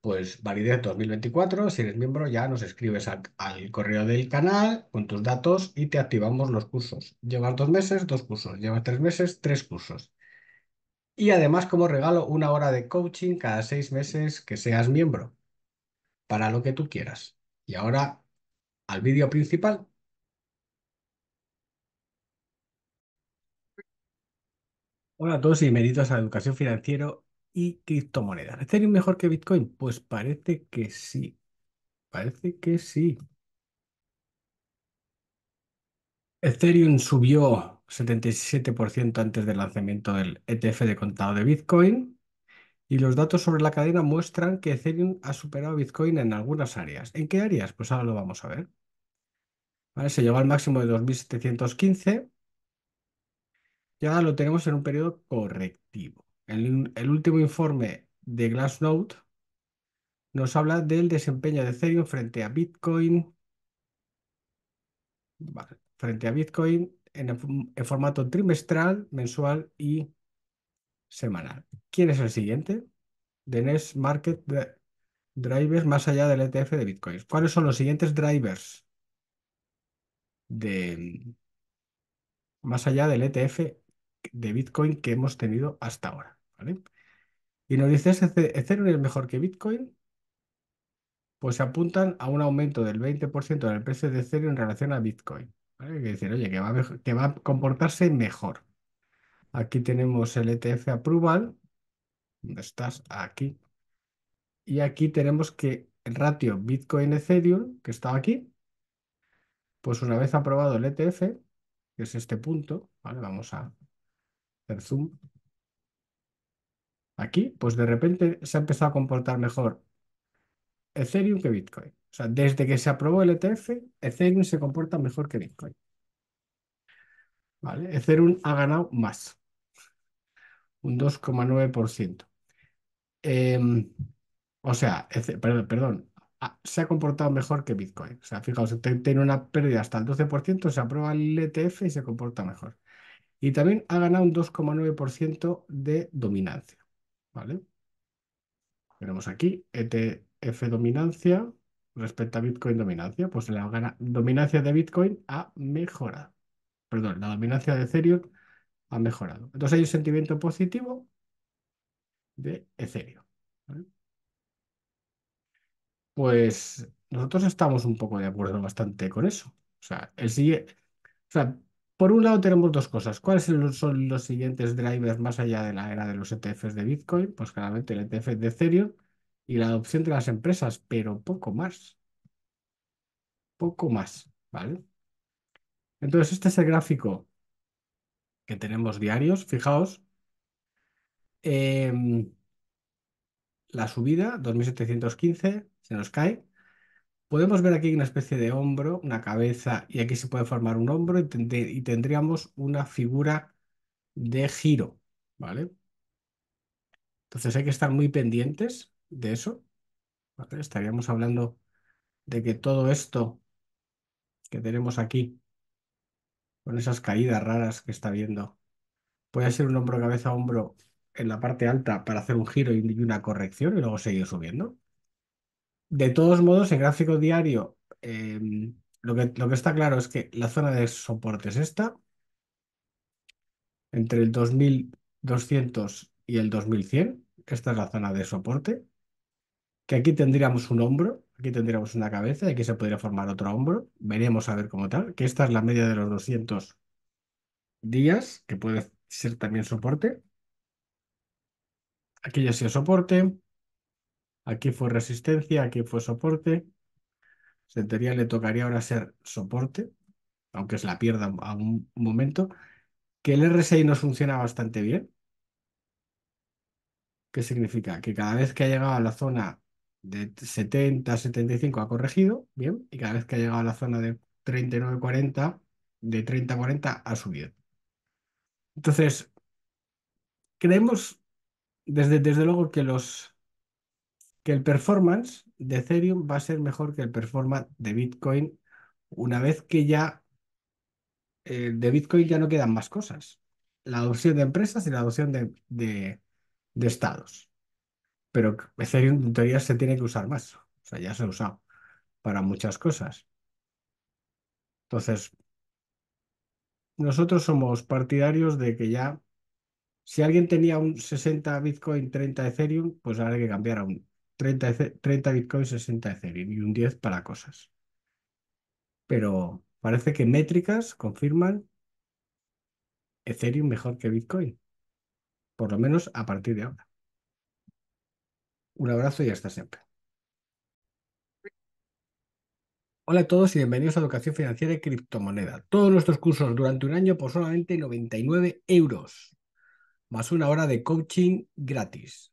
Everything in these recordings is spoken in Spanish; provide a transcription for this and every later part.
pues validez 2024, si eres miembro ya nos escribes al correo del canal con tus datos y te activamos los cursos. Llevas dos meses, dos cursos. Llevas tres meses, tres cursos. Y además como regalo una hora de coaching cada seis meses que seas miembro, para lo que tú quieras. Y ahora al vídeo principal. Hola a todos y bienvenidos a Educación Financiero y criptomonedas. ¿Ethereum ¿Este mejor que Bitcoin? Pues parece que sí. Parece que sí. Ethereum subió 77% antes del lanzamiento del ETF de contado de Bitcoin. Y los datos sobre la cadena muestran que Ethereum ha superado Bitcoin en algunas áreas. ¿En qué áreas? Pues ahora lo vamos a ver. Se llegó al máximo de 2.715 y ahora lo tenemos en un periodo correctivo. El, último informe de Glassnode nos habla del desempeño de Ethereum frente a Bitcoin, frente a Bitcoin en, formato trimestral, mensual y semanal. ¿Quién es el siguiente? The Next Market Drivers más allá del ETF de Bitcoin. ¿Cuáles son los siguientes drivers de más allá del ETF de Bitcoin que hemos tenido hasta ahora? ¿vale? Y nos dices, Ethereum este es mejor que Bitcoin, pues se apuntan a un aumento del 20% del precio de Ethereum en relación a Bitcoin. que decir, oye, que va, a comportarse mejor. Aquí tenemos el ETF approval. ¿Dónde estás? Aquí. Y aquí tenemos que el ratio Bitcoin-Ethereum, que estaba aquí, pues una vez aprobado el ETF, que es este punto, ¿vale? vamos a hacer zoom, Aquí, pues de repente se ha empezado a comportar mejor Ethereum que Bitcoin. O sea, desde que se aprobó el ETF, Ethereum se comporta mejor que Bitcoin. ¿Vale? Ethereum ha ganado más, un 2,9%. Em, o sea, perdón, se ha comportado mejor que Bitcoin. O sea, fijaos, tiene una pérdida hasta el 12%, se aprueba el ETF y se comporta mejor. Y también ha ganado un 2,9% de dominancia. ¿vale? Tenemos aquí ETF dominancia respecto a Bitcoin dominancia. Pues la dominancia de Bitcoin ha mejorado. Perdón, la dominancia de Ethereum ha mejorado. Entonces hay un sentimiento positivo de Ethereum. Pues nosotros estamos un poco de acuerdo bastante con eso. O sea, el siguiente, o sea, por un lado tenemos dos cosas. ¿Cuáles son los siguientes drivers más allá de la era de los ETFs de Bitcoin? Pues claramente el ETF de Ethereum y la adopción de las empresas, pero poco más. Poco más, ¿vale? Entonces, este es el gráfico que tenemos diarios. Fijaos, em, la subida, 2.715, se nos cae. Podemos ver aquí una especie de hombro, una cabeza, y aquí se puede formar un hombro y, tendríamos una figura de giro, ¿vale? Entonces hay que estar muy pendientes de eso. Estaríamos hablando de que todo esto que tenemos aquí, con esas caídas raras que está viendo, puede ser un hombro cabeza hombro en la parte alta para hacer un giro y una corrección y luego seguir subiendo. De todos modos, en gráfico diario, em, lo que, está claro es que la zona de soporte es esta, entre el 2200 y el 2100. que Esta es la zona de soporte. Que aquí tendríamos un hombro, aquí tendríamos una cabeza y aquí se podría formar otro hombro. Veremos a ver cómo tal. Que esta es la media de los 200 días, que puede ser también soporte. Aquí ya ha soporte. Aquí fue resistencia, aquí fue soporte. Pues en teoría le tocaría ahora ser soporte, aunque es la pierda a un momento. Que el RSI nos funciona bastante bien. ¿Qué significa? Que cada vez que ha llegado a la zona de 70, 75 ha corregido, bien, y cada vez que ha llegado a la zona de 39, 40, de 30, 40 ha subido. Entonces, creemos desde, desde luego que los que el performance de Ethereum va a ser mejor que el performance de Bitcoin una vez que ya eh, de Bitcoin ya no quedan más cosas. La adopción de empresas y la adopción de, de estados. Pero Ethereum en teoría se tiene que usar más. O sea, ya se ha usado para muchas cosas. Entonces, nosotros somos partidarios de que ya, si alguien tenía un 60 Bitcoin, 30 Ethereum, pues ahora hay que cambiar a un 30, Bitcoin, 60 Ethereum y un 10 para cosas. Pero parece que métricas confirman Ethereum mejor que Bitcoin. Por lo menos a partir de ahora. Un abrazo y hasta siempre. Hola a todos y bienvenidos a Educación Financiera y Criptomoneda. Todos nuestros cursos durante un año por solamente 99 euros, más una hora de coaching gratis.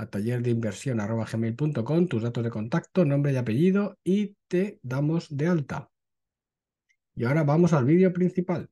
a tus datos de contacto, nombre y apellido y te damos de alta. Y ahora vamos al vídeo principal.